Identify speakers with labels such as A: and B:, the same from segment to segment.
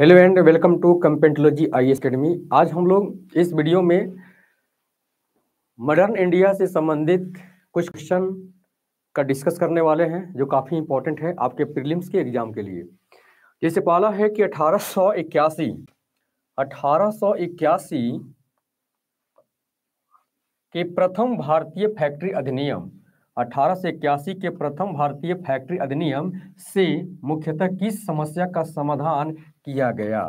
A: hello and welcome to compentology I academy आज हम लोग इस वीडियो में मॉडर्न इंडिया से संबंधित कुछ क्वेश्चन का डिस्कस करने वाले हैं जो काफ़ी इंपॉर्टेंट है आपके प्रीलिम्स के एग्जाम के लिए जैसे पहला है कि 1881 1881 के प्रथम भारतीय फैक्ट्री अधिनियम अठारह के प्रथम भारतीय फैक्ट्री अधिनियम से मुख्यतः किस समस्या का समाधान किया गया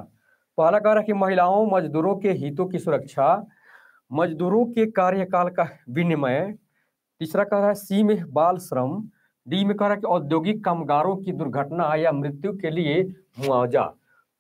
A: पहला कह रहा महिलाओं मजदूरों के हितों की सुरक्षा मजदूरों के कार्यकाल का विनिमय तीसरा कह रहा है सी में बाल श्रम डी में कह रहा है कि औद्योगिक कामगारों की दुर्घटना या मृत्यु के लिए मुआवजा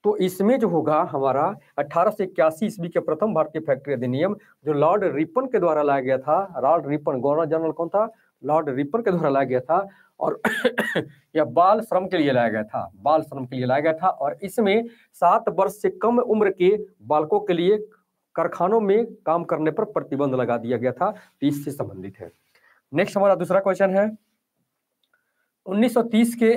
A: तो इसमें जो होगा हमारा अठारह सौ इक्यासी ईस्वी के प्रथम भारतीय फैक्ट्री अधिनियम जो लॉर्ड रिपन के द्वारा लाया गया था लॉर्ड रिपन गवर्नर जनरल कौन था लॉर्ड रिपर के द्वारा लाया गया था और यह बाल श्रम के लिए लाया गया था बाल श्रम के लिए लाया गया था और इसमें सात वर्ष से कम उम्र के बालकों के लिए कारखानों में काम करने पर प्रतिबंध लगा दिया गया था तो इससे संबंधित है नेक्स्ट हमारा दूसरा क्वेश्चन है 1930 के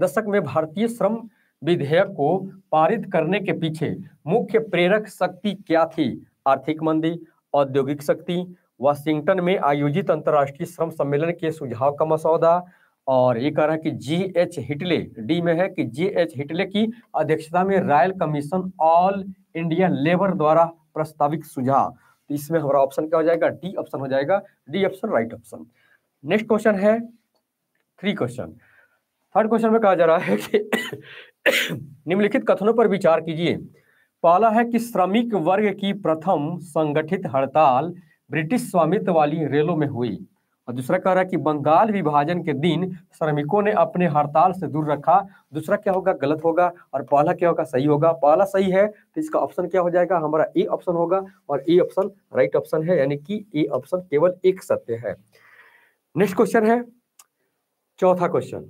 A: दशक में भारतीय श्रम विधेयक को पारित करने के पीछे मुख्य प्रेरक शक्ति क्या थी आर्थिक मंदी औद्योगिक शक्ति वाशिंगटन में आयोजित अंतर्राष्ट्रीय श्रम सम्मेलन के सुझाव का मसौदा और ये कह रहा है कि जी एच हिटले डी में है कि जी एच हिटले की अध्यक्षता में royal commission all India labour द्वारा प्रस्तावित सुझाव तो इसमें हमारा ऑप्शन क्या हो जाएगा डी ऑप्शन हो जाएगा D option right option next question है थ्री क्वेश्चन थर्ड क्वेश्चन में कहा जा रहा है कि निम्नलिखित कथनों पर विचार कीजिए पहला है कि श्रमिक वर्ग की प्रथम संगठित हड़ताल ब्रिटिश स्वामित्व वाली रेलों में हुई और दूसरा कह रहा है कि बंगाल विभाजन के दिन श्रमिकों ने अपने हड़ताल से दूर रखा दूसरा क्या होगा गलत होगा और पहला क्या होगा सही होगा पहला सही है तो इसका ऑप्शन क्या हो जाएगा हमारा ए ऑप्शन होगा और ए ऑप्शन राइट ऑप्शन है यानी कि ए ऑप्शन केवल एक सत्य है नेक्स्ट क्वेश्चन है चौथा क्वेश्चन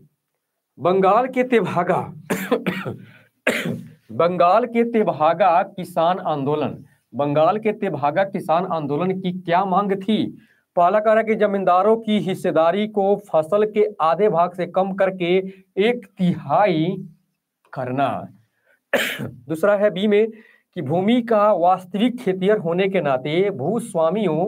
A: बंगाल के तेभागा बंगाल के तेभागा किसान आंदोलन बंगाल के तेभागा किसान आंदोलन की क्या मांग थी पहला कह रहा है कि जमींदारों की हिस्सेदारी को फसल के आधे भाग से कम करके एक तिहाई करना दूसरा है बी में कि भूमि का वास्तविक खेतियर होने के नाते भूस्वामियों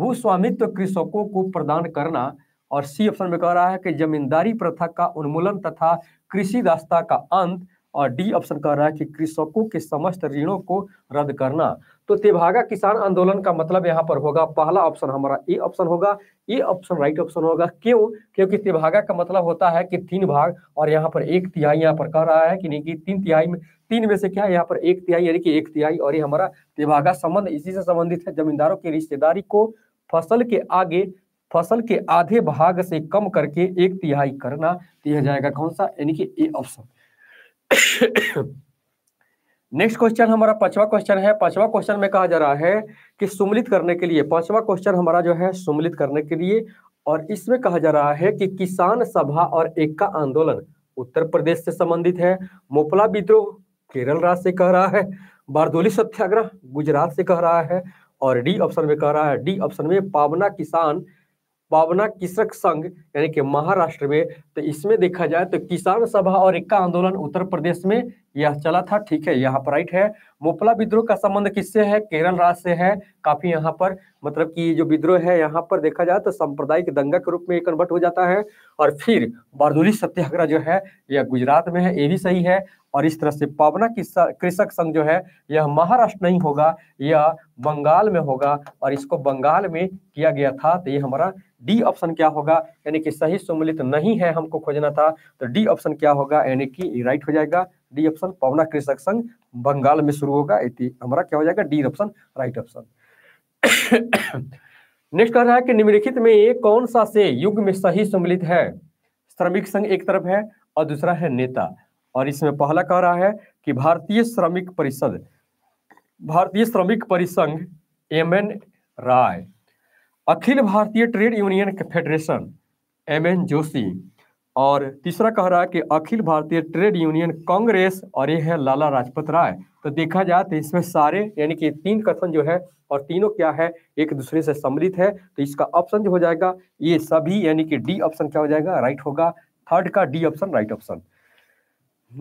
A: भूस्वामित्व कृषकों को प्रदान करना और सी ऑप्शन में कह रहा है कि जमींदारी प्रथा का उन्मूलन तथा कृषि दास्ता का अंत और डी ऑप्शन कह रहा है कि कृषकों के समस्त ऋणों को रद्द करना तो तेभागा किसान आंदोलन का मतलब यहाँ पर होगा पहला ऑप्शन हमारा ए ऑप्शन होगा ए ऑप्शन राइट ऑप्शन होगा क्यों क्योंकि तेभागा का मतलब होता है कि तीन भाग और यहाँ पर एक तिहाई यहाँ पर कह रहा है कि नहीं कि तीन तिहाई में तीन में से क्या है यहाँ पर एक तिहाई यानी कि एक तिहाई और ये हमारा तेभागा संबंध इसी से संबंधित है जमींदारों की रिश्तेदारी को फसल के आगे फसल के आधे भाग से कम करके एक तिहाई करना दिया तो जाएगा कौन सा यानी कि ए ऑप्शन नेक्स्ट क्वेश्चन हमारा पांचवा क्वेश्चन है पांचवा क्वेश्चन में कहा जा रहा है कि सुमिलित करने के लिए पांचवा क्वेश्चन हमारा जो है सुमिलित करने के लिए और इसमें कहा जा रहा है कि किसान सभा और का आंदोलन उत्तर प्रदेश से संबंधित है मोपला विद्रोह केरल राज्य से कह रहा है बारदोली सत्याग्रह गुजरात से कह रहा है और डी ऑप्शन में कह रहा है डी ऑप्शन में पावना किसान पावना कृषक संघ यानी कि महाराष्ट्र में तो इसमें देखा जाए तो किसान सभा और इक्का आंदोलन उत्तर प्रदेश में यह चला था ठीक है यहाँ पर राइट है मोपला विद्रोह का संबंध किससे है केरल राज्य से है काफी यहाँ पर मतलब कि जो विद्रोह है यहाँ पर देखा जाए तो सांप्रदायिक दंगा के रूप में कन्वर्ट हो जाता है और फिर बारदोली सत्याग्रह जो है यह गुजरात में है ये भी सही है और इस तरह से पावना कृषक संघ जो है यह महाराष्ट्र नहीं होगा यह बंगाल में होगा और इसको बंगाल में किया गया था तो ये हमारा डी ऑप्शन क्या होगा यानी कि सही सम्मिलित नहीं है हमको खोजना था तो डी ऑप्शन क्या होगा यानी कि राइट हो जाएगा डी ऑप्शन पवना कृषक संघ बंगाल में शुरू होगा हमारा क्या हो जाएगा D option right option next कह रहा है कि निम्नलिखित में कौन सा से युग में सही सम्मिलित है श्रमिक संघ एक तरफ है और दूसरा है नेता और इसमें पहला कह रहा है कि भारतीय श्रमिक परिषद भारतीय श्रमिक परिसंघ M N Rai Akhil Bharatiya trade union federation M N Joshi और तीसरा कह रहा है कि अखिल भारतीय ट्रेड यूनियन कांग्रेस और ये है लाला लाजपत राय तो देखा जाए तो इसमें सारे यानी कि तीन कथन जो है और तीनों क्या है एक दूसरे से सम्मिलित है तो इसका ऑप्शन जो हो जाएगा ये सभी यानी कि डी ऑप्शन क्या हो जाएगा राइट होगा थर्ड का D option right option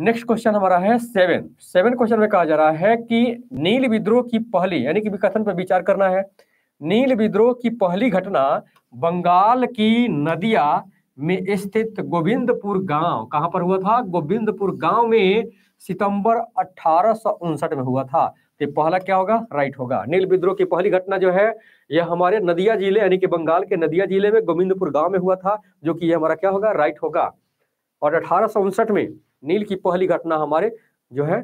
A: next question हमारा है सेवन सेवन क्वेश्चन में कहा जा रहा है कि नील विद्रोह की पहली यानी कि विकथन पर विचार करना है नील विद्रोह की पहली घटना बंगाल की नदिया में स्थित गोविंदपुर गांव कहां पर हुआ था गोविंदपुर गांव में सितंबर अठारह में हुआ था तो पहला क्या होगा राइट होगा नील विद्रोह की पहली घटना जो है यह हमारे नदिया जिले यानी कि बंगाल के नदिया जिले में गोविंदपुर गांव में हुआ था जो कि यह हमारा क्या होगा राइट होगा और अठारह में नील की पहली घटना हमारे जो है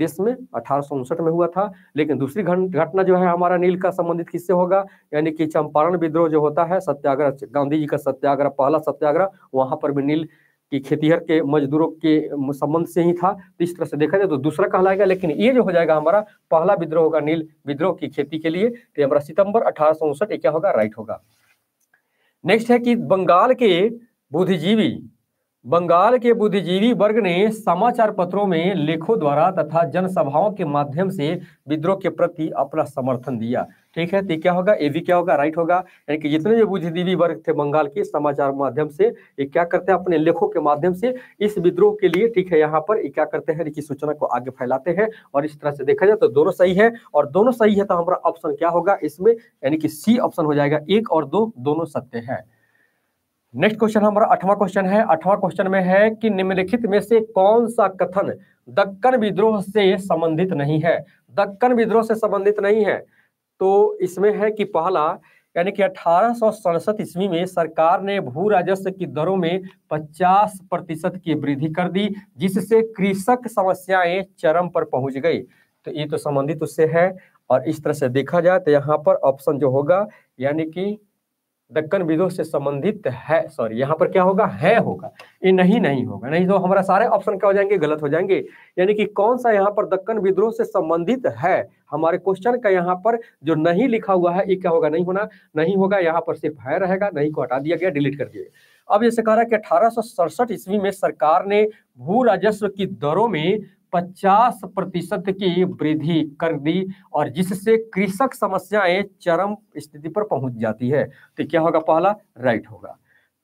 A: देश में अठारह में हुआ था लेकिन दूसरी घटना जो है हमारा नील का संबंधित किससे होगा यानी कि चंपारण विद्रोह जो होता है सत्याग्रह गांधी जी का सत्याग्रह पहला सत्याग्रह वहां पर भी नील की खेतीहर के मजदूरों के संबंध से ही था तो इस तरह से देखा जाए तो दूसरा कहलाएगा लेकिन ये जो हो जाएगा हमारा पहला विद्रोह होगा नील विद्रोह की खेती के लिए तो हमारा सितंबर अठारह क्या होगा राइट होगा नेक्स्ट है कि बंगाल के बुद्धिजीवी बंगाल के बुद्धिजीवी वर्ग ने समाचार पत्रों में लेखों द्वारा तथा जनसभाओं के माध्यम से विद्रोह के प्रति अपना समर्थन दिया ठीक है तो क्या होगा ये भी क्या होगा राइट होगा यानी कि जितने भी बुद्धिजीवी वर्ग थे बंगाल के समाचार माध्यम से ये क्या करते हैं अपने लेखों के माध्यम से इस विद्रोह के लिए ठीक है यहाँ पर ये क्या करते हैं कि सूचना को आगे फैलाते हैं और इस तरह से देखा जाए तो दोनों सही है और दोनों सही है तो हमारा ऑप्शन क्या होगा इसमें यानी कि सी ऑप्शन हो जाएगा एक और दो दोनों सत्य है नेक्स्ट क्वेश्चन हमारा अठवा क्वेश्चन है अठवा क्वेश्चन में है कि निम्नलिखित में से कौन सा कथन दक्कन विद्रोह से संबंधित नहीं है दक्कन विद्रोह से संबंधित नहीं है तो इसमें है कि पहला यानी कि अठारह सौ सड़सठ ईस्वी में सरकार ने भू राजस्व की दरों में 50 प्रतिशत की वृद्धि कर दी जिससे कृषक समस्याएं चरम पर पहुंच गई तो ये तो संबंधित उससे है और इस तरह से देखा जाए तो यहाँ पर ऑप्शन जो होगा यानी कि दक्कन विदोह से संबंधित है सॉरी यहाँ पर क्या होगा है होगा ये नहीं नहीं होगा नहीं तो हमारा सारे ऑप्शन क्या हो जाएंगे गलत हो जाएंगे यानी कि कौन सा यहाँ पर दक्कन विद्रोह से संबंधित है हमारे क्वेश्चन का यहाँ पर जो नहीं लिखा हुआ है ये क्या होगा नहीं होना नहीं होगा यहाँ पर सिर्फ है रहेगा नहीं को हटा दिया गया डिलीट कर दिया अब जैसे कह रहा है कि अठारह ईस्वी में सरकार ने भू राजस्व की दरों में 50 प्रतिशत की वृद्धि कर दी और जिससे कृषक समस्याएं चरम स्थिति पर पहुंच जाती है तो क्या होगा पहला राइट होगा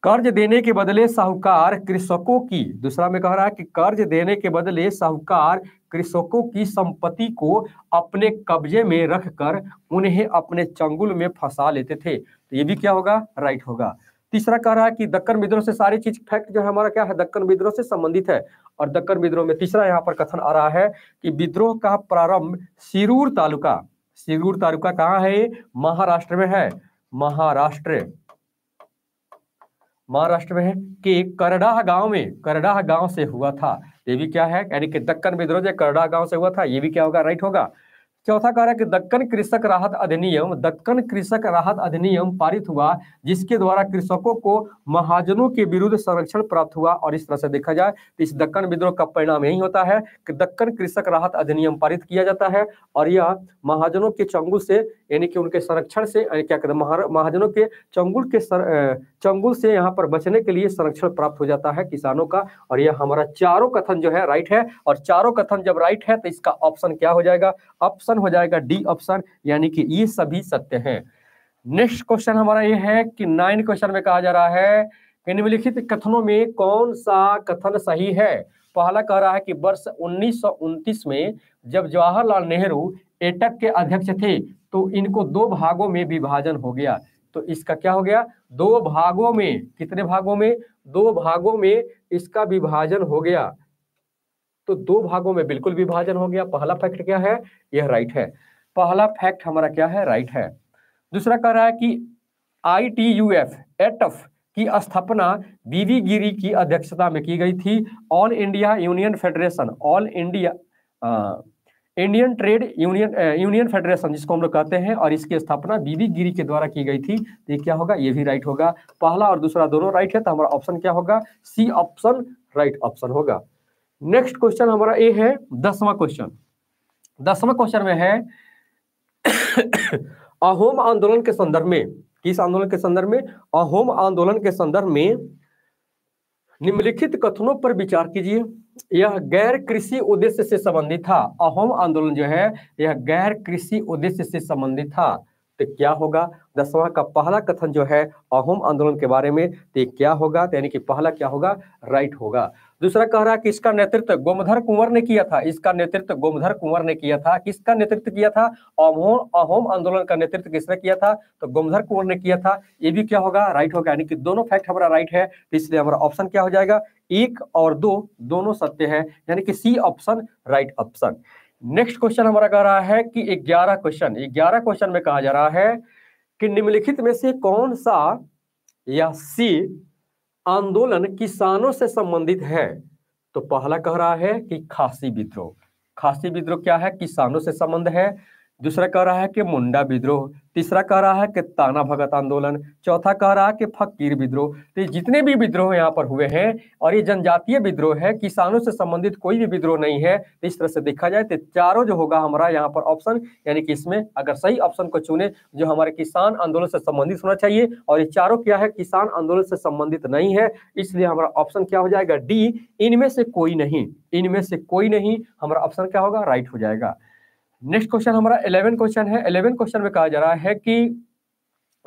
A: कर्ज देने के बदले साहूकार कृषकों की दूसरा में कह रहा है कि कर्ज देने के बदले साहूकार कृषकों की संपत्ति को अपने कब्जे में रखकर उन्हें अपने चंगुल में फंसा लेते थे तो ये भी क्या होगा राइट होगा तीसरा कह रहा है कि दक्कन विद्रोह से सारी चीज फैक्ट जो है हमारा क्या है दक्कन विद्रोह से संबंधित है और दक्कन विद्रोह में तीसरा यहाँ पर कथन आ रहा है कि विद्रोह का प्रारंभ सिरूर तालुका सिरूर तालुका कहाँ है महाराष्ट्र में है महाराष्ट्र महाराष्ट्र में है कि करडाह गांव में करडाह गांव से हुआ था ये भी क्या है यानी कि दक्कन विद्रोह जो करडाह गांव से हुआ था ये भी क्या होगा राइट होगा चौथा कि दक्कन कृषक राहत अधिनियम दक्कन कृषक राहत अधिनियम पारित हुआ जिसके द्वारा कृषकों को महाजनों के विरुद्ध संरक्षण प्राप्त हुआ और इस तरह से देखा जाए तो इस दक्कन विद्रोह का परिणाम यही होता है कि दक्कन कृषक राहत अधिनियम पारित किया जाता है और यह महाजनों के चंगुल से यानी कि उनके संरक्षण से क्या कहते हैं महाजनों के चंगुल के चंगुल से यहाँ पर बचने के लिए संरक्षण प्राप्त हो जाता है किसानों का और यह हमारा चारों कथन जो है राइट है और चारों कथन जब राइट है तो इसका ऑप्शन क्या हो जाएगा ऑप्शन हो जाएगा डी ऑप्शन यानी कि ये सभी सत्य है नेक्स्ट क्वेश्चन हमारा ये है कि नाइन क्वेश्चन में कहा जा रहा है कि निम्नलिखित कथनों में कौन सा कथन सही है पहला कह रहा है कि वर्ष उन्नीस में जब जवाहरलाल नेहरू एटक के अध्यक्ष थे तो इनको दो भागों में विभाजन हो गया तो इसका क्या हो गया दो भागों में कितने भागों में दो भागों में इसका विभाजन हो गया तो दो भागों में बिल्कुल विभाजन हो गया पहला फैक्ट क्या है यह राइट है पहला फैक्ट हमारा क्या है राइट है दूसरा कह रहा है कि आई टी यू एफ एटफ की स्थापना बीवी गिरी की अध्यक्षता में की गई थी all India union federation all India Indian trade union union federation जिसको हम लोग कहते हैं और इसकी स्थापना बीबी गिरी के द्वारा की गई थी तो ये क्या होगा ये भी राइट होगा पहला और दूसरा दोनों राइट है तो हमारा ऑप्शन क्या होगा सी ऑप्शन राइट ऑप्शन होगा नेक्स्ट क्वेश्चन हमारा ए है दसवा क्वेश्चन दसवा क्वेश्चन में है अहोम आंदोलन के संदर्भ में किस आंदोलन के संदर्भ में अहोम आंदोलन के संदर्भ में निम्नलिखित कथनों पर विचार कीजिए यह गैर कृषि उद्देश्य से संबंधित था अहोम आंदोलन जो है यह गैर कृषि उद्देश्य से संबंधित था तो क्या होगा दसवां का पहला कथन जो है अहोम आंदोलन के बारे में तो क्या होगा तो यानी कि पहला क्या होगा राइट होगा दूसरा कह रहा है कि इसका नेतृत्व गोमधर कुंवर ने किया था इसका नेतृत्व गोमधर कुंवर ने किया था किसका नेतृत्व किया था अहोम अहोम आंदोलन का नेतृत्व किसने किया था तो गोमधर कुंवर ने किया था ये भी क्या होगा राइट होगा यानी कि दोनों फैक्ट हमारा राइट है तो इसलिए हमारा ऑप्शन क्या हो जाएगा एक और दो दोनों सत्य है यानी कि C option right option next question हमारा कह रहा है कि ग्यारह क्वेश्चन ग्यारह क्वेश्चन में कहा जा रहा है कि निम्नलिखित में से कौन सा या सी आंदोलन किसानों से संबंधित है तो पहला कह रहा है कि खासी विद्रोह खासी विद्रोह क्या है किसानों से संबंध है दूसरा कह रहा है कि मुंडा विद्रोह तीसरा कह रहा है कि ताना भगत आंदोलन चौथा कह रहा है कि फकीर विद्रोह तो ये जितने भी विद्रोह यहाँ पर हुए हैं और ये जनजातीय विद्रोह है किसानों से संबंधित कोई भी विद्रोह नहीं है तो इस तरह से देखा जाए तो चारों जो होगा हमारा यहाँ पर ऑप्शन यानी कि इसमें अगर सही ऑप्शन को चुने जो हमारे किसान आंदोलन से संबंधित होना चाहिए और ये चारों क्या है किसान आंदोलन से संबंधित नहीं है इसलिए हमारा ऑप्शन क्या हो जाएगा डी इनमें से कोई नहीं इनमें से कोई नहीं हमारा ऑप्शन क्या होगा राइट हो जाएगा नेक्स्ट क्वेश्चन हमारा इलेवन क्वेश्चन है इलेवन क्वेश्चन में कहा जा रहा है कि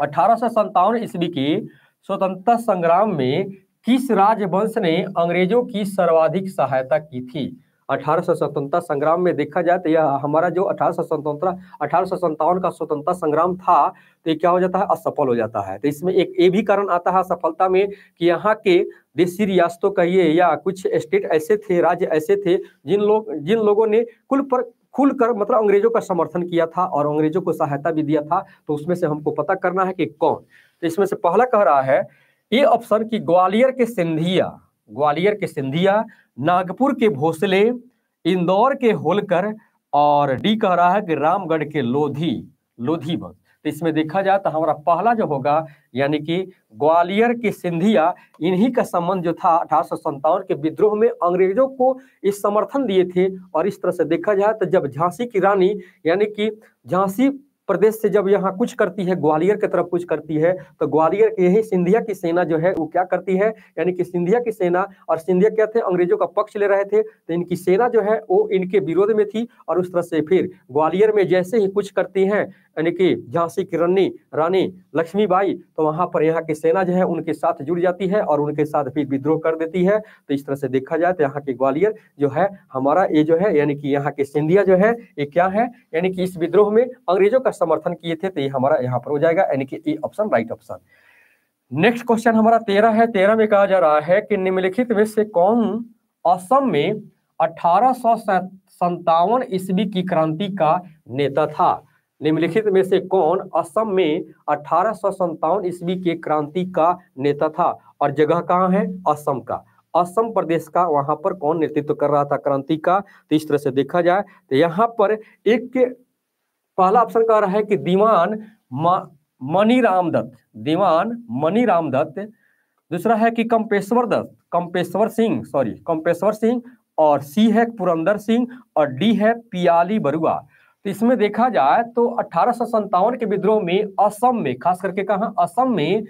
A: अठारह ईस्वी के स्वतंत्रता संग्राम में किस राजवंश ने अंग्रेजों की सर्वाधिक सहायता की थी अठारह स्वतंत्रता संग्राम में देखा जाए तो यह हमारा जो अठारह सौ स्वतंत्रता अठारह का स्वतंत्रता संग्राम था तो ये क्या हो जाता है असफल हो जाता है तो इसमें एक ये भी कारण आता है असफलता में कि यहाँ के देशी रियासतों कहिए या कुछ स्टेट ऐसे थे राज्य ऐसे थे जिन लोग जिन लोगों ने कुल पर खुलकर मतलब अंग्रेजों का समर्थन किया था और अंग्रेजों को सहायता भी दिया था तो उसमें से हमको पता करना है कि कौन तो इसमें से पहला कह रहा है ये ऑप्शन की ग्वालियर के सिंधिया ग्वालियर के सिंधिया नागपुर के भोसले इंदौर के होलकर और डी कह रहा है कि रामगढ़ के लोधी लोधी वंश तो इसमें देखा जाए तो हमारा पहला जो होगा यानी कि ग्वालियर की सिंधिया इन्हीं का संबंध जो था अठारह के विद्रोह में अंग्रेजों को इस समर्थन दिए थे और इस तरह से देखा जाए तो जब झांसी की रानी यानी कि झांसी प्रदेश से जब यहाँ कुछ करती है ग्वालियर की तरफ कुछ करती है तो ग्वालियर के यही सिंधिया की सेना जो है वो क्या करती है यानी कि सिंधिया की सेना और सिंधिया क्या थे अंग्रेजों का पक्ष ले रहे थे तो इनकी सेना जो है वो इनके विरोध में थी और उस तरह से फिर ग्वालियर में जैसे ही कुछ करती है यानी कि झांसी की रन्नी रानी लक्ष्मीबाई तो वहां पर यहाँ की सेना जो है उनके साथ जुड़ जाती है और उनके साथ फिर विद्रोह कर देती है तो इस तरह से देखा जाए तो यहाँ की ग्वालियर जो है हमारा ये जो है यानी कि यहाँ के सिंधिया जो है ये क्या है यानी कि इस विद्रोह में अंग्रेजों का समर्थन किए थे तो ये हमारा यहाँ पर हो जाएगा यानी कि A option right option next question हमारा तेरह है तेरह में कहा जा रहा है कि निम्नलिखित में से कौन असम में अठारह ईस्वी की क्रांति का नेता था निम्नलिखित में से कौन असम में अठारह ईस्वी के क्रांति का नेता था और जगह कहाँ है असम का असम प्रदेश का वहां पर कौन नेतृत्व कर रहा था क्रांति का तो इस तरह से देखा जाए तो यहाँ पर एक पहला ऑप्शन कह रहा है कि दीवान मनी राम दत्त दीवान मनी राम दत्त दूसरा है कि कंपेश्वर दत्त कंपेश्वर सिंह सॉरी कंपेश्वर सिंह और सी है पुरंदर सिंह और डी है पियाली बरुआ तो इसमें देखा जाए तो अठारह के विद्रोह में असम में खास करके कहा असम में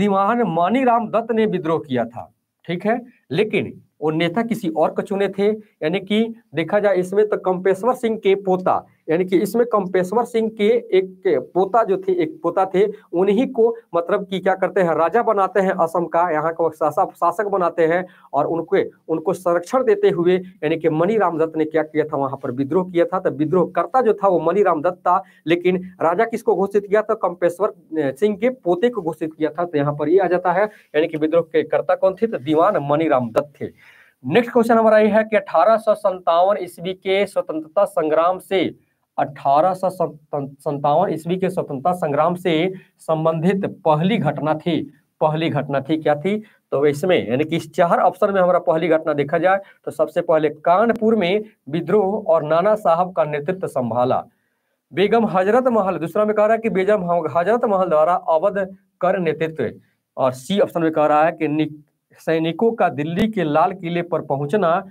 A: दीवान राम दत्त ने विद्रोह किया था ठीक है लेकिन वो नेता किसी और को चुने थे यानी कि देखा जाए इसमें तो कंपेश्वर सिंह के पोता यानी कि इसमें कंपेश्वर सिंह के एक पोता जो थे एक पोता थे उन्हीं को मतलब कि क्या करते हैं राजा बनाते हैं असम का यहाँ का शासक बनाते हैं और उनके उनको संरक्षण देते हुए यानी कि मणिराम दत्त ने क्या किया था वहां पर विद्रोह किया था तो विद्रोह करता जो था वो मणिराम दत्त था लेकिन राजा किसको घोषित किया था कंपेश्वर सिंह के पोते को घोषित किया था तो यहाँ पर ये आ जाता है यानी कि विद्रोह के कर्ता कौन थे तो दीवान मणिराम दत्त थे नेक्स्ट क्वेश्चन हमारा ये है कि अठारह ईस्वी के स्वतंत्रता संग्राम से अठारह सौ ईस्वी के स्वतंत्रता संग्राम से संबंधित पहली घटना थी पहली घटना थी क्या थी तो इसमें यानी कि इस चार ऑप्शन में हमारा पहली घटना देखा जाए तो सबसे पहले कानपुर में विद्रोह और नाना साहब का नेतृत्व संभाला बेगम हजरत महल दूसरा में कह रहा है कि बेगम हजरत महल द्वारा अवध कर नेतृत्व और सी ऑप्शन में कह रहा है कि सैनिकों का दिल्ली के लाल किले पर पहुंचना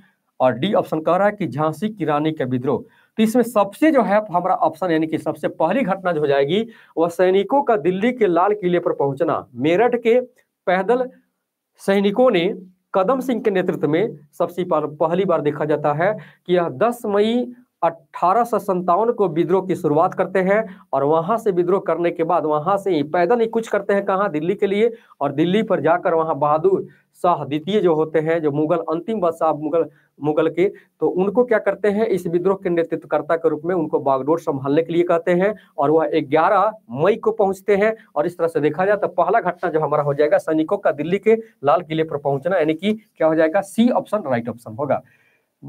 A: और डी ऑप्शन कह रहा है कि झांसी की रानी का विद्रोह तो इसमें सबसे जो है हमारा ऑप्शन यानी कि सबसे पहली घटना जो हो जाएगी वह सैनिकों का दिल्ली के लाल किले पर पहुंचना मेरठ के पैदल सैनिकों ने कदम सिंह के नेतृत्व में सबसे पहली बार देखा जाता है कि यह 10 मई अट्ठारह को विद्रोह की शुरुआत करते हैं और वहां से विद्रोह करने के बाद वहां से ही पैदल ही कुछ करते हैं कहाँ दिल्ली के लिए और दिल्ली पर जाकर वहां बहादुर शाह द्वितीय जो होते हैं जो मुगल अंतिम बादशाह मुगल मुगल के तो उनको क्या करते हैं इस विद्रोह के नेतृत्वकर्ता के रूप में उनको बागडोर संभालने के लिए कहते हैं और वह ग्यारह मई को पहुंचते हैं और इस तरह से देखा जाए तो पहला घटना जो हमारा हो जाएगा सैनिकों का दिल्ली के लाल किले पर पहुंचना यानी कि क्या हो जाएगा सी ऑप्शन राइट ऑप्शन होगा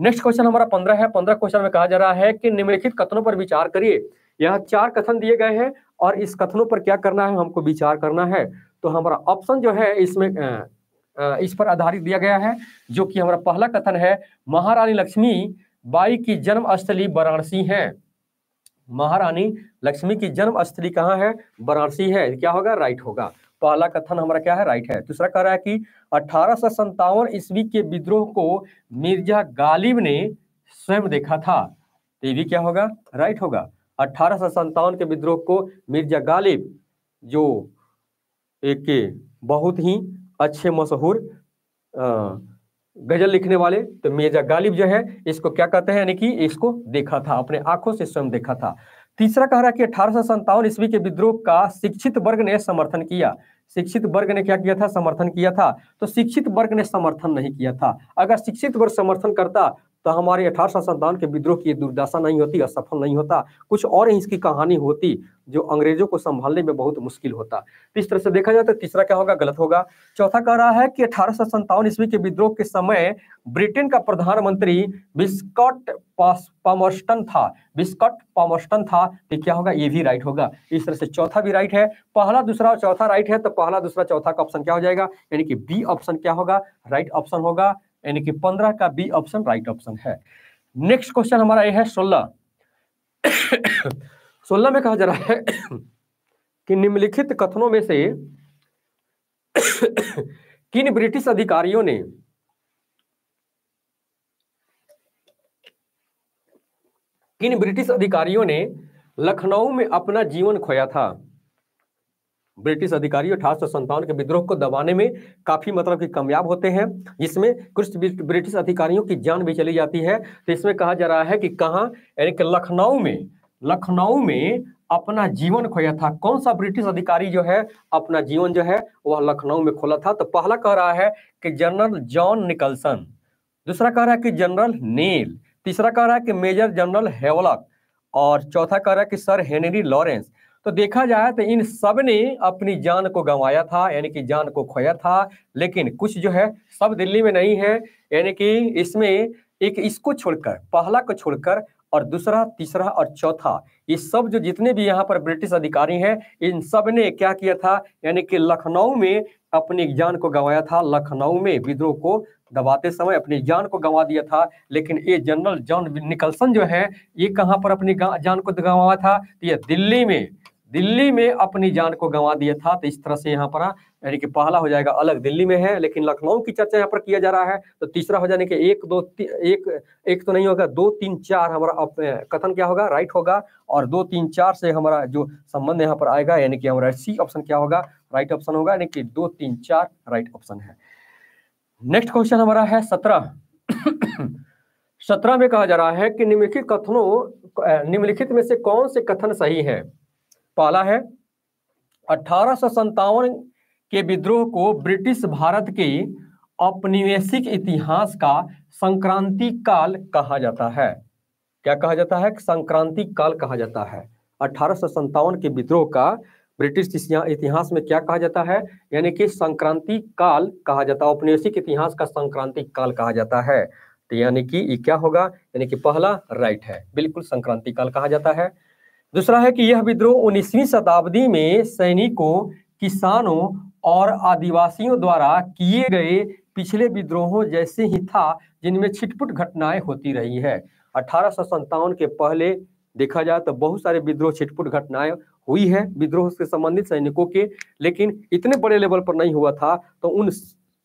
A: नेक्स्ट क्वेश्चन हमारा पंद्रह है पंद्रह क्वेश्चन में कहा जा रहा है कि निम्नलिखित कथनों पर विचार करिए यहाँ चार कथन दिए गए हैं और इस कथनों पर क्या करना है हमको विचार करना है तो हमारा ऑप्शन जो है इसमें इस पर आधारित दिया गया है जो कि हमारा पहला कथन है महारानी लक्ष्मी बाई की जन्मस्थली वाराणसी है महारानी लक्ष्मी की जन्मस्थली कहाँ है वाराणसी है क्या होगा राइट होगा पहला कथन हमारा क्या है राइट है दूसरा कह रहा है कि अठारह ईस्वी के विद्रोह को मिर्जा गालिब ने स्वयं देखा था तो ये भी क्या होगा राइट होगा अठारह के विद्रोह को मिर्जा गालिब जो एक बहुत ही अच्छे मशहूर गजल लिखने वाले तो मिर्जा गालिब जो है इसको क्या कहते हैं यानी कि इसको देखा था अपने आंखों से स्वयं देखा था तीसरा कह रहा है कि अठारह सौ ईस्वी के विद्रोह का शिक्षित वर्ग ने समर्थन किया शिक्षित वर्ग ने क्या किया था समर्थन किया था तो शिक्षित वर्ग ने समर्थन नहीं किया था अगर शिक्षित वर्ग समर्थन करता तो हमारे अठारह संतान के विद्रोह की दुर्दशा नहीं होती असफल नहीं होता कुछ और ही इसकी कहानी होती जो अंग्रेजों को संभालने में बहुत मुश्किल होता तो इस तरह से देखा जाए तो तीसरा क्या होगा गलत होगा चौथा कह रहा है कि अठारह सौ ईस्वी के विद्रोह के समय ब्रिटेन का प्रधानमंत्री बिस्कॉट पामर्स्टन था बिस्कॉट पामर्स्टन था तो क्या होगा ये भी राइट होगा इस तरह से चौथा भी राइट है पहला दूसरा और चौथा राइट है तो पहला दूसरा चौथा का ऑप्शन क्या हो जाएगा यानी कि बी ऑप्शन क्या होगा राइट ऑप्शन होगा यानी कि पंद्रह का बी ऑप्शन राइट ऑप्शन है नेक्स्ट क्वेश्चन हमारा यह है सोलह सोलह में कहा जा रहा है कि निम्नलिखित कथनों में से किन ब्रिटिश अधिकारियों ने किन ब्रिटिश अधिकारियों ने लखनऊ में अपना जीवन खोया था ब्रिटिश अधिकारी अठारह सौ के विद्रोह को दबाने में काफी मतलब कि कामयाब होते हैं जिसमें कुछ ब्रिटिश अधिकारियों की जान भी चली जाती है तो इसमें कहा जा रहा है कि कहाँ यानी कि लखनऊ में लखनऊ में अपना जीवन खोया था कौन सा ब्रिटिश अधिकारी जो है अपना जीवन जो है वह लखनऊ में खोला था तो पहला कह रहा है कि जनरल जॉन निकलसन दूसरा कह रहा है कि जनरल नील तीसरा कह रहा है कि मेजर जनरल हेवलक और चौथा कह रहा है कि सर हेनरी लॉरेंस तो देखा जाए तो इन सब ने अपनी जान को गंवाया था यानी कि जान को खोया था लेकिन कुछ जो है सब दिल्ली में नहीं है यानी कि इसमें एक इसको छोड़कर पहला को छोड़कर और दूसरा तीसरा और चौथा ये सब जो जितने भी यहाँ पर ब्रिटिश अधिकारी हैं इन सब ने क्या किया था यानी कि लखनऊ में अपनी जान को गंवाया था लखनऊ में विद्रोह को दबाते समय अपनी जान को गंवा दिया था लेकिन ये जनरल जॉन निकलसन जो है ये कहाँ पर अपनी जान को गंवाया था तो ये दिल्ली में दिल्ली में अपनी जान को गंवा दिया था तो इस तरह से यहाँ पर यानी कि पहला हो जाएगा अलग दिल्ली में है लेकिन लखनऊ की चर्चा यहाँ पर किया जा रहा है तो तीसरा हो जाने के एक दो एक एक तो नहीं होगा दो तीन चार हमारा कथन क्या होगा राइट होगा और दो तीन चार से हमारा जो संबंध यहाँ पर आएगा यानी कि हमारा सी ऑप्शन क्या होगा राइट ऑप्शन होगा यानी कि दो तीन चार राइट ऑप्शन है नेक्स्ट क्वेश्चन हमारा है सत्रह सत्रह में कहा जा रहा है कि निम्नलिखित कथनों निम्नलिखित में से कौन से कथन सही है पाला है अठारह के विद्रोह को ब्रिटिश भारत के औपनिवेशिक इतिहास का संक्रांति काल कहा जाता है क्या कहा जाता है संक्रांति काल कहा जाता है अठारह के विद्रोह का ब्रिटिश इतिहास में क्या कहा जाता है यानी कि संक्रांति काल कहा जाता है औपनिवेशिक इतिहास का संक्रांति काल कहा जाता है तो यानी कि ये क्या होगा यानी कि पहला राइट है बिल्कुल संक्रांति काल कहा जाता है दूसरा है कि यह विद्रोह उन्नीसवीं शताब्दी में सैनिकों किसानों और आदिवासियों द्वारा किए गए पिछले विद्रोहों जैसे ही था जिनमें छिटपुट घटनाएं होती रही है अठारह के पहले देखा जाए तो बहुत सारे विद्रोह छिटपुट घटनाएं हुई है विद्रोह से संबंधित सैनिकों के लेकिन इतने बड़े लेवल पर नहीं हुआ था तो उन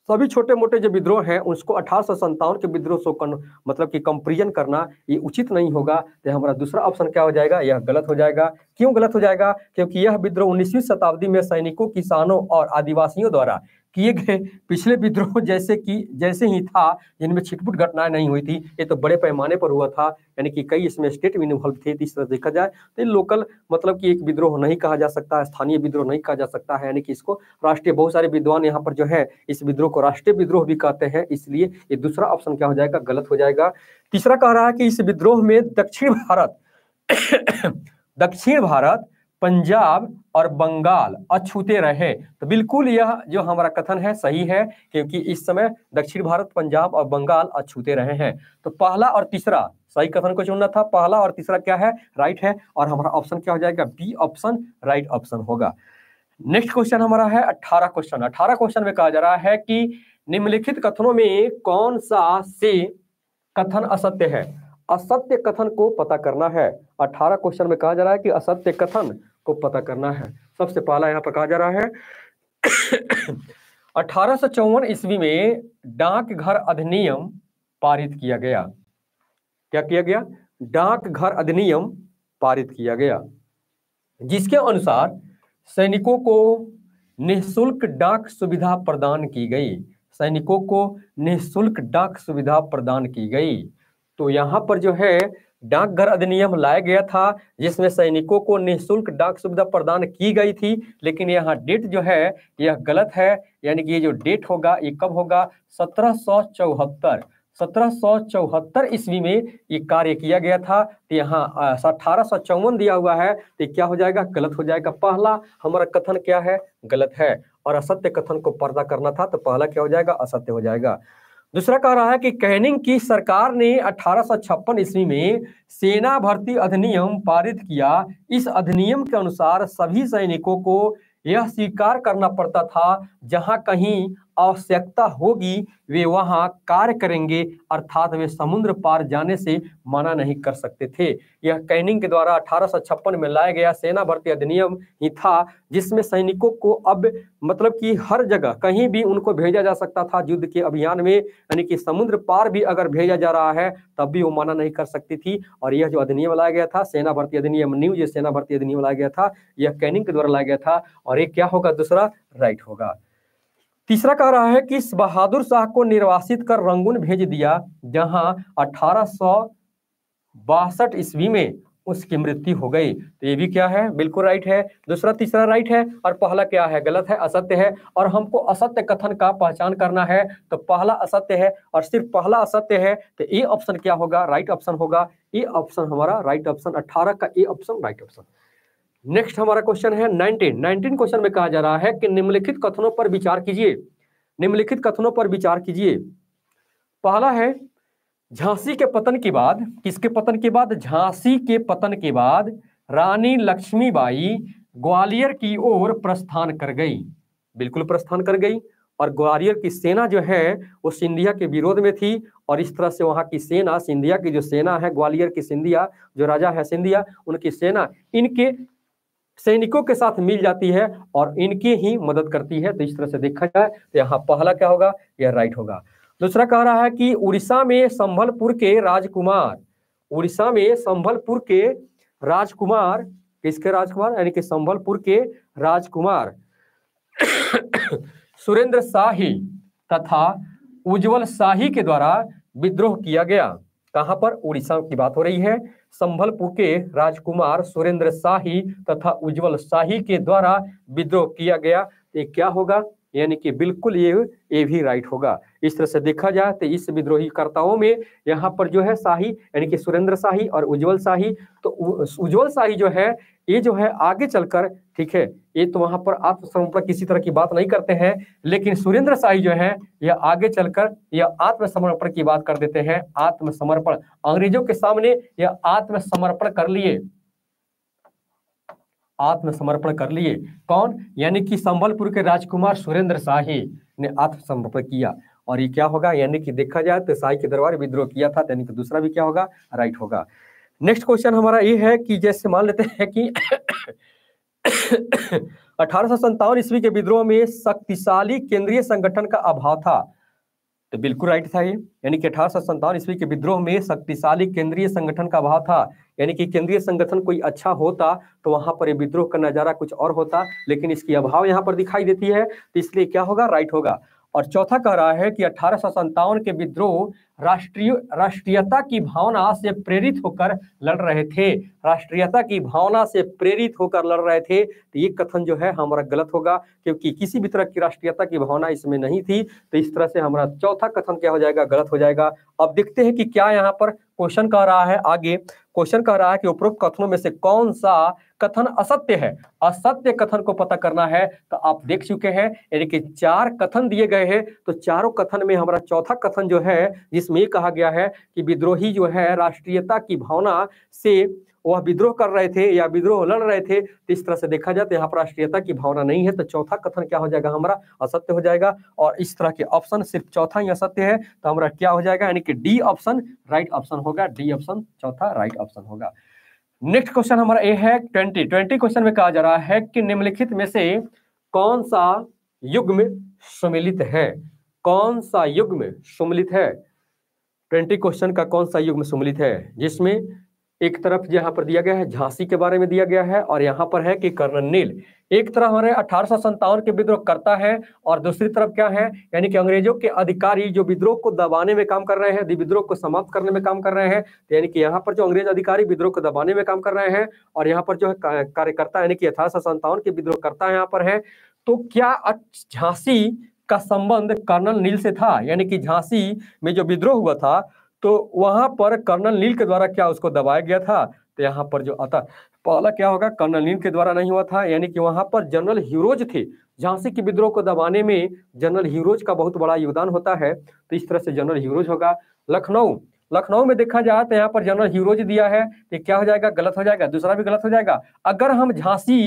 A: सभी छोटे मोटे जो विद्रोह हैं उसको अठारह के विद्रोह को मतलब कि कंपेरिजन करना ये उचित नहीं होगा तो हमारा दूसरा ऑप्शन क्या हो जाएगा यह गलत हो जाएगा क्यों गलत हो जाएगा क्योंकि यह विद्रोह उन्नीसवीं शताब्दी में सैनिकों किसानों और आदिवासियों द्वारा किए गए पिछले विद्रोह जैसे कि जैसे ही था जिनमें छिटपुट घटनाएं नहीं हुई थी ये तो बड़े पैमाने पर हुआ था यानी कि कई इसमें स्टेट भी इन्वॉल्व थे इस तरह देखा जाए तो लोकल मतलब कि एक विद्रोह नहीं कहा जा सकता है स्थानीय विद्रोह नहीं कहा जा सकता है यानी कि इसको राष्ट्रीय बहुत सारे विद्वान यहाँ पर जो है इस विद्रोह को राष्ट्रीय विद्रोह भी कहते हैं इसलिए ये दूसरा ऑप्शन क्या हो जाएगा गलत हो जाएगा तीसरा कह रहा है कि इस विद्रोह में दक्षिण भारत दक्षिण भारत पंजाब और बंगाल अछूते रहे तो बिल्कुल यह जो हमारा कथन है सही है क्योंकि इस समय दक्षिण भारत पंजाब और बंगाल अछूते रहे हैं तो पहला और तीसरा सही कथन को चुनना था पहला और तीसरा क्या है राइट है और हमारा ऑप्शन क्या हो जाएगा बी ऑप्शन राइट ऑप्शन होगा नेक्स्ट क्वेश्चन हमारा है अठारह क्वेश्चन अठारह क्वेश्चन में कहा जा रहा है कि निम्नलिखित कथनों में कौन सा से कथन असत्य है असत्य कथन को पता करना है अठारह क्वेश्चन में कहा जा रहा है कि असत्य कथन को पता करना है सबसे पहला यहाँ पर कहा जा रहा है अठारह सौ चौवन ईस्वी में डाकघर अधिनियम पारित किया गया क्या किया गया डाकघर अधिनियम पारित किया गया जिसके अनुसार सैनिकों को निःशुल्क डाक सुविधा प्रदान की गई सैनिकों को निःशुल्क डाक सुविधा प्रदान की गई तो यहाँ पर जो है डाकघर अधिनियम लाया गया था जिसमें सैनिकों को निःशुल्क डाक सुविधा प्रदान की गई थी लेकिन यहाँ डेट जो है यह गलत है यानी कि ये जो डेट होगा ये कब होगा सत्रह सौ चौहत्तर सत्रह सौ चौहत्तर ईस्वी में ये कार्य किया गया था तो यहाँ अठारह सौ चौवन दिया हुआ है तो क्या हो जाएगा गलत हो जाएगा पहला हमारा कथन क्या है गलत है और असत्य कथन को पर्दा करना था तो पहला क्या हो जाएगा असत्य हो जाएगा दूसरा कह रहा है कि कैनिंग की सरकार ने अठारह ईस्वी में सेना भर्ती अधिनियम पारित किया इस अधिनियम के अनुसार सभी सैनिकों को यह स्वीकार करना पड़ता था जहां कहीं आवश्यकता होगी वे वहां कार्य करेंगे अर्थात वे समुद्र पार जाने से मना नहीं कर सकते थे यह कैनिंग के द्वारा अठारह में लाया गया सेना भर्ती अधिनियम ही था जिसमें सैनिकों को अब मतलब कि हर जगह कहीं भी उनको भेजा जा सकता था युद्ध के अभियान में यानी कि समुद्र पार भी अगर भेजा जा रहा है तब भी वो मना नहीं कर सकती थी और यह जो अधिनियम लाया गया था सेना भर्ती अधिनियम न्यू जो सेना भर्ती अधिनियम लाया गया था यह कैनिंग के द्वारा लाया गया था और ये क्या होगा दूसरा राइट होगा तीसरा कह रहा है कि बहादुर शाह को निर्वासित कर रंगून भेज दिया जहां अठारह सौ बासठ ईस्वी में उसकी मृत्यु हो गई तो ये भी क्या है बिल्कुल राइट है दूसरा तीसरा राइट है और पहला क्या है गलत है असत्य है और हमको असत्य कथन का पहचान करना है तो पहला असत्य है और सिर्फ पहला असत्य है तो ये ऑप्शन क्या होगा राइट ऑप्शन होगा ए ऑप्शन हमारा राइट ऑप्शन अठारह का ये ऑप्शन राइट ऑप्शन नेक्स्ट हमारा क्वेश्चन है 19 19 क्वेश्चन में कहा जा रहा है कि निम्नलिखित कथनों पर विचार कीजिए निम्नलिखित कथनों पर विचार कीजिए पहला है झांसी के पतन के बाद किसके पतन के बाद झांसी के पतन के बाद रानी लक्ष्मीबाई ग्वालियर की ओर प्रस्थान कर गई बिल्कुल प्रस्थान कर गई और ग्वालियर की सेना जो है वो सिंधिया के विरोध में थी और इस तरह से वहां की सेना सिंधिया की जो सेना है ग्वालियर की सिंधिया जो राजा है सिंधिया उनकी सेना इनके सैनिकों के साथ मिल जाती है और इनकी ही मदद करती है तो इस तरह से देखा जाए तो यहाँ पहला क्या होगा यह राइट होगा दूसरा कह रहा है कि उड़ीसा में संभलपुर के राजकुमार उड़ीसा में संभलपुर के राजकुमार किसके राजकुमार यानी कि संभलपुर के राजकुमार सुरेंद्र शाही तथा उज्जवल शाही के द्वारा विद्रोह किया गया कहां पर उड़ीसा की बात हो रही है संभलपुर के राजकुमार सुरेंद्र शाही तथा उज्जवल शाही के द्वारा विद्रोह किया गया ये क्या होगा यानी कि बिल्कुल ये ये भी राइट होगा इस तरह से देखा जाए तो इस विद्रोहीकर्ताओं में यहाँ पर जो है शाही यानी कि सुरेंद्र शाही और उज्जवल शाही तो उज्जवल शाही जो है ये जो है आगे चलकर ठीक है ये तो वहां पर आत्मसमर्पण किसी तरह की बात नहीं करते हैं लेकिन सुरेंद्र शाही जो है यह आगे चलकर यह आत्मसमर्पण की बात कर देते हैं आत्मसमर्पण अंग्रेजों के सामने यह आत्मसमर्पण कर लिए आत्मसमर्पण कर लिए कौन यानी कि संबलपुर के राजकुमार सुरेंद्र शाही ने आत्मसमर्पण किया और ये क्या होगा यानी कि देखा जाए तो शाही के दरबार विद्रोह किया था यानी कि दूसरा भी क्या होगा राइट होगा नेक्स्ट क्वेश्चन हमारा ये है कि जैसे मान लेते हैं कि अठारह ईस्वी के विद्रोह में शक्तिशाली केंद्रीय संगठन का अभाव था तो बिल्कुल राइट था ये यानी कि अठारह सौ ईस्वी के विद्रोह में शक्तिशाली केंद्रीय संगठन का अभाव था यानी कि केंद्रीय संगठन कोई अच्छा होता तो वहां पर ये विद्रोह का नजारा कुछ और होता लेकिन इसकी अभाव यहाँ पर दिखाई देती है तो इसलिए क्या होगा राइट होगा और चौथा कह रहा है कि अठारह के विद्रोह राष्ट्रीय राष्ट्रीयता की भावना से प्रेरित होकर लड़ रहे थे राष्ट्रीयता की भावना से प्रेरित होकर लड़ रहे थे तो ये कथन जो है हमारा गलत होगा क्योंकि किसी भी तरह की राष्ट्रीयता की भावना इसमें नहीं थी तो इस तरह से हमारा चौथा कथन क्या हो जाएगा गलत हो जाएगा अब देखते हैं कि क्या यहाँ पर क्वेश्चन कह रहा है आगे क्वेश्चन कह रहा है कि उपरोक्त कथनों में से कौन सा कथन असत्य है असत्य कथन को पता करना है तो आप देख चुके हैं यानी कि चार कथन दिए गए हैं तो चारों कथन में हमारा चौथा कथन जो है जिसमें कहा गया है कि विद्रोही जो है राष्ट्रीयता की भावना से वह विद्रोह कर रहे थे या विद्रोह लड़ रहे थे तो इस तरह से देखा जाए तो यहाँ पर राष्ट्रीयता की भावना नहीं है तो चौथा कथन क्या हो जाएगा हमारा असत्य हो जाएगा और इस तरह के ऑप्शन सिर्फ चौथा ही असत्य है तो हमारा क्या हो जाएगा यानी कि डी ऑप्शन राइट ऑप्शन होगा डी ऑप्शन चौथा राइट ऑप्शन होगा नेक्स्ट क्वेश्चन हमारा ए है ट्वेंटी ट्वेंटी क्वेश्चन में कहा जा रहा है कि निम्नलिखित में से कौन सा युग्म सम्मिलित है कौन सा युग्म सम्मिलित है ट्वेंटी क्वेश्चन का कौन सा युग्म सम्मिलित है जिसमें एक तरफ यहाँ पर दिया गया है झांसी के बारे में दिया गया है और यहाँ पर है कि कर्नल नील एक तरफ हमारे अठारह के विद्रोह करता है और दूसरी तरफ क्या है यानी कि अंग्रेजों के अधिकारी जो विद्रोह को दबाने में काम कर रहे हैं विद्रोह को समाप्त करने में काम कर रहे हैं तो यानी कि यहाँ पर जो अंग्रेज अधिकारी विद्रोह को दबाने में काम कर रहे हैं और यहाँ पर जो है कार्यकर्ता यानी कि अठारह के विद्रोह करता है यहाँ पर है तो क्या झांसी का संबंध कर्नल नील से था यानी कि झांसी में जो विद्रोह हुआ था तो वहां पर कर्नल नील के द्वारा क्या उसको दबाया गया था तो यहाँ पर जो आता पहला क्या होगा कर्नल नील के द्वारा नहीं हुआ था यानी कि वहां पर जनरल हीरोज थे झांसी के विद्रोह को दबाने में जनरल हीरोज का बहुत बड़ा योगदान होता है तो इस तरह से जनरल हीरोज होगा लखनऊ लखनऊ में देखा जाए तो यहाँ पर जनरल हीरोज दिया है तो क्या हो जाएगा गलत हो जाएगा दूसरा भी गलत हो जाएगा अगर हम झांसी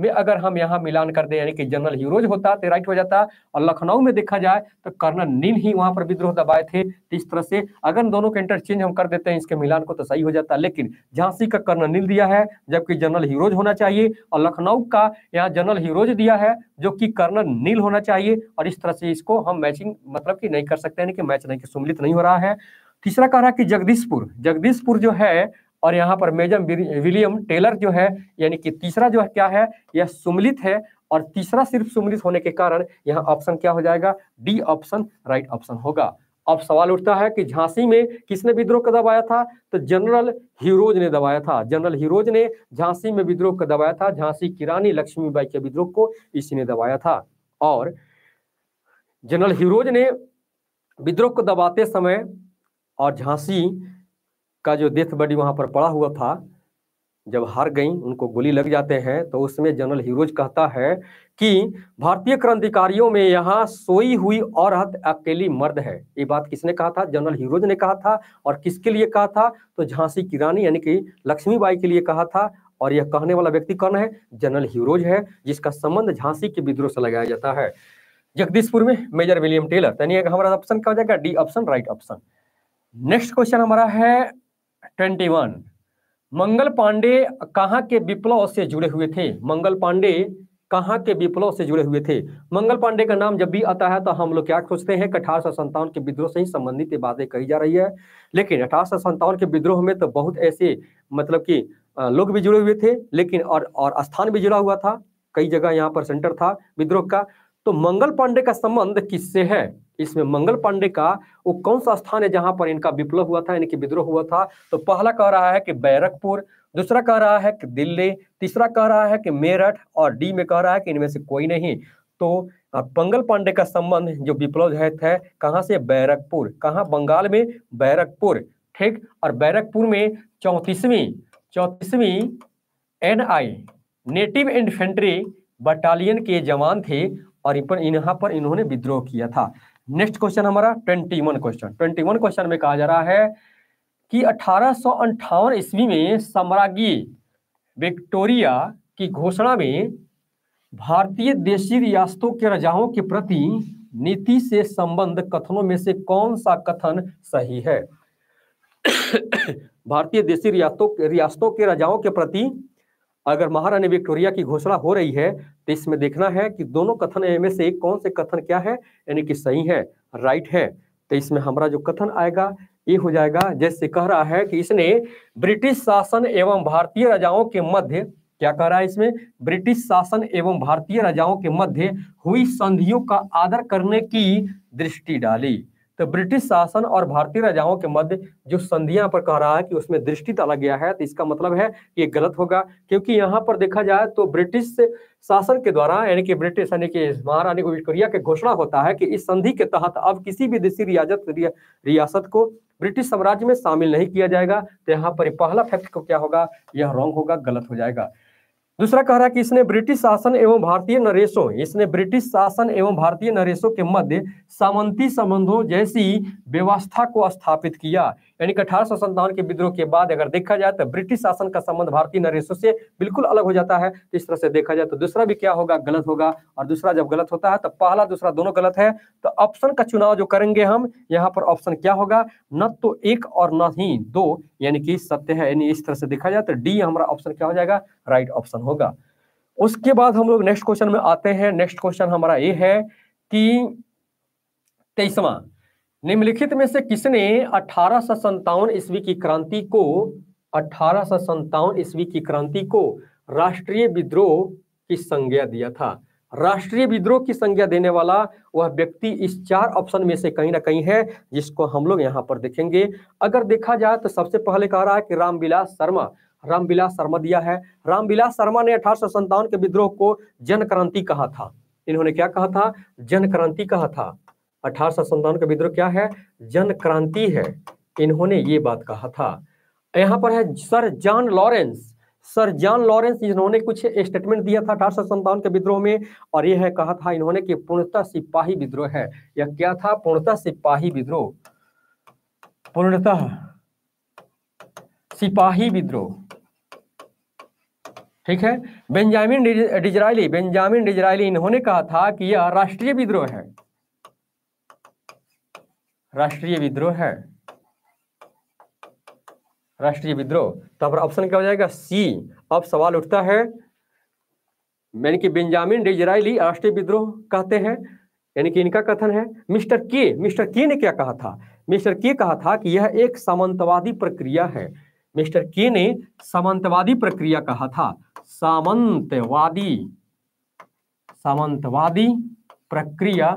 A: में अगर हम यहाँ मिलान कर दे यानी कि जनरल हीरोज होता तो राइट हो जाता और लखनऊ में देखा जाए तो कर्नल नील ही वहां पर विद्रोह दबाए थे तो इस तरह से अगर दोनों के इंटरचेंज हम कर देते हैं इसके मिलान को तो सही हो जाता लेकिन झांसी का कर्नल नील दिया है जबकि जनरल हीरोज होना चाहिए और लखनऊ का यहाँ जनरल हीरोज दिया है जो कि कर्नल नील होना चाहिए और इस तरह से इसको हम मैचिंग मतलब की नहीं कर सकते यानी कि मैच नहीं सुमिलित नहीं हो रहा है तीसरा कह रहा है कि जगदीशपुर जगदीशपुर जो है और यहाँ पर मेजर विलियम टेलर जो है यानी कि तीसरा जो है क्या है यह सुमलित है और तीसरा सिर्फ सुमलित होने के कारण यहाँ ऑप्शन क्या हो जाएगा डी ऑप्शन राइट ऑप्शन होगा अब सवाल उठता है कि झांसी में किसने विद्रोह का दबाया था तो जनरल हीरोज ने दबाया था जनरल हीरोज ने झांसी में विद्रोह का दबाया था झांसी की रानी लक्ष्मीबाई के विद्रोह को इसी ने दबाया था और जनरल हीरोज ने विद्रोह को दबाते समय और झांसी का जो डेथ बॉडी वहां पर पड़ा हुआ था जब हार गई उनको गोली लग जाते हैं तो उसमें जनरल हीरोज कहता है कि भारतीय क्रांतिकारियों में यहाँ सोई हुई औरत अकेली मर्द है ये बात किसने कहा था जनरल हीरोज ने कहा था और किसके लिए कहा था तो झांसी की रानी यानी कि लक्ष्मीबाई के लिए कहा था और यह कहने वाला व्यक्ति कौन है जनरल हीरोज है जिसका संबंध झांसी के विद्रोह से लगाया जाता है जगदीशपुर में मेजर विलियम टेलर यानी हमारा ऑप्शन क्या हो जाएगा D option right option next question हमारा है ट्वेंटी वन मंगल पांडे कहाँ के विप्लव से जुड़े हुए थे मंगल पांडे कहाँ के विप्लव से जुड़े हुए थे मंगल पांडे का नाम जब भी आता है तो हम लोग क्या सोचते हैं कि अठारह सौ संतावन के विद्रोह से ही संबंधित बातें कही जा रही है लेकिन अठारह सौ संतावन के विद्रोह में तो बहुत ऐसे मतलब कि लोग भी जुड़े हुए थे लेकिन और और स्थान भी जुड़ा हुआ था कई जगह यहाँ पर सेंटर था विद्रोह का तो मंगल पांडे का संबंध किससे है इसमें मंगल पांडे का वो कौन सा स्थान है जहां पर इनका विप्लव हुआ था इनकी विद्रोह हुआ था तो पहला कह रहा है कि बैरकपुर दूसरा कह रहा है कि दिल्ली तीसरा कह रहा है कि मेरठ और डी में कह रहा है कि इनमें से कोई नहीं तो पंगल पांडे का संबंध जो विप्लव है थे कहाँ से बैरकपुर कहाँ बंगाल में बैरकपुर ठीक और बैरकपुर में चौंतीसवीं चौंतीसवीं एनआई नेटिव इन्फेंट्री बटालियन के जवान थे और यहाँ पर इन्होंने विद्रोह किया था नेक्स्ट क्वेश्चन हमारा twenty one question twenty one question में कहा जा रहा है कि अठारह ईस्वी में सम्राज्ञी विक्टोरिया की घोषणा में भारतीय देशी रियासतों के राजाओं के प्रति नीति से संबंध कथनों में से कौन सा कथन सही है भारतीय देशी रियासतों के रियासतों के राजाओं के प्रति अगर महारानी विक्टोरिया की घोषणा हो रही है तो इसमें देखना है कि दोनों कथन में से एक कौन से कथन क्या है यानी कि सही है राइट है तो इसमें हमारा जो कथन आएगा ये हो जाएगा जैसे कह रहा है कि इसने ब्रिटिश शासन एवं भारतीय राजाओं के मध्य क्या कह रहा है इसमें ब्रिटिश शासन एवं भारतीय राजाओं के मध्य हुई संधियों का आदर करने की दृष्टि डाली तो ब्रिटिश शासन और भारतीय राजाओं के मध्य जो संधियां पर कह रहा है कि उसमें दृष्टि डाला गया है तो इसका मतलब है ये गलत होगा क्योंकि यहाँ पर देखा जाए तो ब्रिटिश शासन के द्वारा यानी कि ब्रिटिश यानी कि महारानी विक्टोरिया के घोषणा होता है कि इस संधि के तहत अब किसी भी देशी रियाजत रियासत को ब्रिटिश साम्राज्य में शामिल नहीं किया जाएगा तो यहाँ पर पहला फैक्ट को क्या होगा यह रॉन्ग होगा गलत हो जाएगा दूसरा कह रहा है कि इसने ब्रिटिश शासन एवं भारतीय नरेशों इसने ब्रिटिश शासन एवं भारतीय नरेशों के मध्य सामंती संबंधों जैसी व्यवस्था को स्थापित किया यानी कि अठारह के विद्रोह के बाद अगर देखा जाए तो ब्रिटिश शासन का संबंध भारतीय नरेशों से बिल्कुल अलग हो जाता है तो इस तरह से देखा जाए तो दूसरा भी क्या होगा गलत होगा और दूसरा जब गलत होता है तो पहला दूसरा दोनों गलत है तो ऑप्शन का चुनाव जो करेंगे हम यहाँ पर ऑप्शन क्या होगा न तो एक और न ही दो यानी कि सत्य है यानी इस तरह से देखा जाए तो डी हमारा ऑप्शन क्या हो जाएगा राइट ऑप्शन होगा उसके बाद हम लोग नेक्स्ट क्वेश्चन में आते हैं नेक्स्ट क्वेश्चन हमारा ये है कि तेईसवा निम्नलिखित में से किसने अठारह सौ ईस्वी की क्रांति को अठारह सौ ईस्वी की क्रांति को राष्ट्रीय विद्रोह की संज्ञा दिया था राष्ट्रीय विद्रोह की संज्ञा देने वाला वह व्यक्ति इस चार ऑप्शन में से कहीं ना कहीं है जिसको हम लोग यहाँ पर देखेंगे अगर देखा जाए तो सबसे पहले कह रहा है कि रामविलास शर्मा रामविलास शर्मा दिया है रामविलास शर्मा ने अठारह के विद्रोह को जन क्रांति कहा था इन्होंने क्या कहा था जन क्रांति कहा था अठारह का विद्रोह क्या है जन क्रांति है इन्होंने ये बात कहा था यहाँ पर है sir John Lawrence sir John Lawrence इन्होंने कुछ स्टेटमेंट दिया था अठारह सौ के विद्रोह में और यह कहा था इन्होंने कि पूर्णता सिपाही विद्रोह है यह क्या था पूर्णतः सिपाही विद्रोह पूर्णतः सिपाही विद्रोह ठीक है बेंजामिन डिजराइली बेंजामिन डिजराइली इन्होंने कहा था कि यह राष्ट्रीय विद्रोह है राष्ट्रीय विद्रोह है राष्ट्रीय विद्रोह तो पर ऑप्शन क्या हो जाएगा सी अब सवाल उठता है यानी कि बेंजामिन डिजराइली राष्ट्रीय विद्रोह कहते हैं यानी कि इनका कथन है मिस्टर के मिस्टर के ने क्या कहा था मिस्टर के कहा था कि यह एक सामंतवादी प्रक्रिया है मिस्टर के ने सामंतवादी प्रक्रिया कहा था सामंतवादी सामंतवादी प्रक्रिया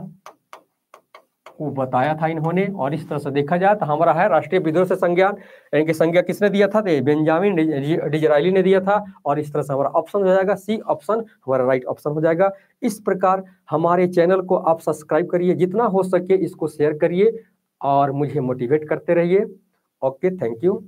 A: वो बताया था इन्होंने और इस तरह से देखा जाए तो हमारा है राष्ट्रीय विद्रोह से संज्ञान यानी कि संज्ञा किसने दिया था बेंजामिन डिजराइली ने दिया था और इस तरह से हमारा ऑप्शन हो जाएगा सी ऑप्शन हमारा राइट ऑप्शन हो जाएगा इस प्रकार हमारे चैनल को आप सब्सक्राइब करिए जितना हो सके इसको शेयर करिए और मुझे मोटिवेट करते रहिए ओके थैंक यू